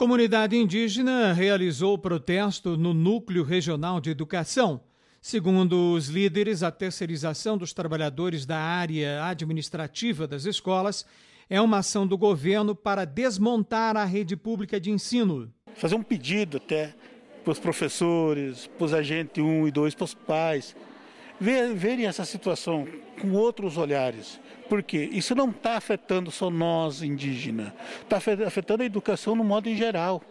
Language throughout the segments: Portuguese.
Comunidade indígena realizou protesto no Núcleo Regional de Educação. Segundo os líderes, a terceirização dos trabalhadores da área administrativa das escolas é uma ação do governo para desmontar a rede pública de ensino. Fazer um pedido até para os professores, para os agentes 1 e 2, para os pais, ver, verem essa situação com outros olhares. Porque isso não está afetando só nós indígenas, está afetando a educação no modo em geral.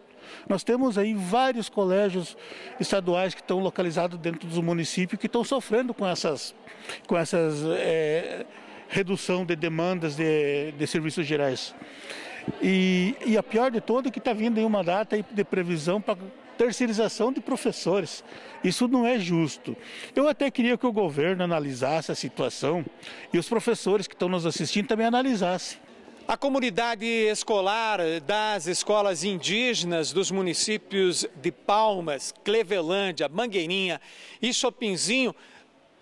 Nós temos aí vários colégios estaduais que estão localizados dentro dos municípios que estão sofrendo com essas, com essas é, redução de demandas de, de serviços gerais. E, e a pior de tudo é que está vindo em uma data de previsão para terceirização de professores. Isso não é justo. Eu até queria que o governo analisasse a situação e os professores que estão nos assistindo também analisassem. A comunidade escolar das escolas indígenas dos municípios de Palmas, Clevelândia, Mangueirinha e Chopinzinho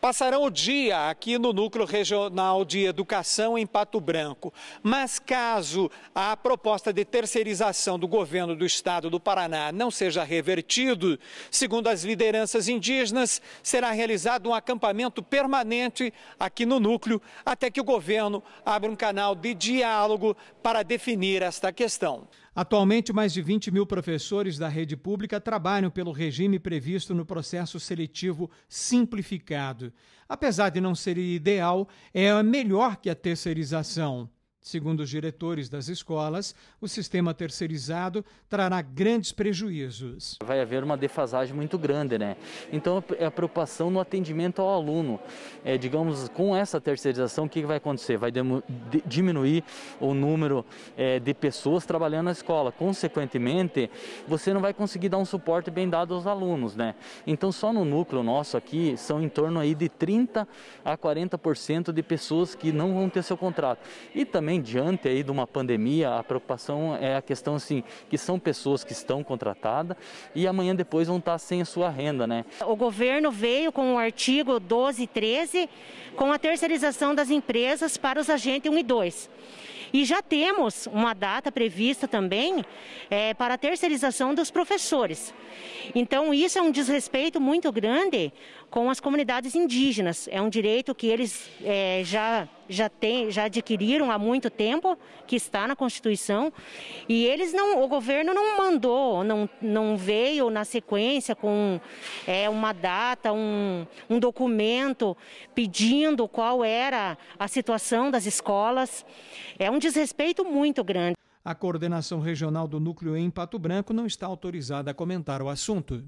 passarão o dia aqui no Núcleo Regional de Educação em Pato Branco. Mas caso a proposta de terceirização do governo do estado do Paraná não seja revertido, segundo as lideranças indígenas, será realizado um acampamento permanente aqui no núcleo até que o governo abra um canal de diálogo para definir esta questão. Atualmente, mais de 20 mil professores da rede pública trabalham pelo regime previsto no processo seletivo simplificado. Apesar de não ser ideal, é melhor que a terceirização. Segundo os diretores das escolas, o sistema terceirizado trará grandes prejuízos. Vai haver uma defasagem muito grande, né? Então, a preocupação no atendimento ao aluno. É, digamos, com essa terceirização, o que vai acontecer? Vai diminuir o número é, de pessoas trabalhando na escola. Consequentemente, você não vai conseguir dar um suporte bem dado aos alunos, né? Então, só no núcleo nosso aqui, são em torno aí de 30 a 40% de pessoas que não vão ter seu contrato. E também também diante aí de uma pandemia, a preocupação é a questão assim, que são pessoas que estão contratadas e amanhã depois vão estar sem a sua renda, né? O governo veio com o artigo 12 e 13 com a terceirização das empresas para os agentes 1 e 2. E já temos uma data prevista também é, para a terceirização dos professores. Então, isso é um desrespeito muito grande com as comunidades indígenas. É um direito que eles é, já, já, tem, já adquiriram há muito tempo, que está na Constituição, e eles não, o governo não mandou, não, não veio na sequência com é, uma data, um, um documento pedindo qual era a situação das escolas. É um desrespeito muito grande. A coordenação regional do núcleo em Pato Branco não está autorizada a comentar o assunto.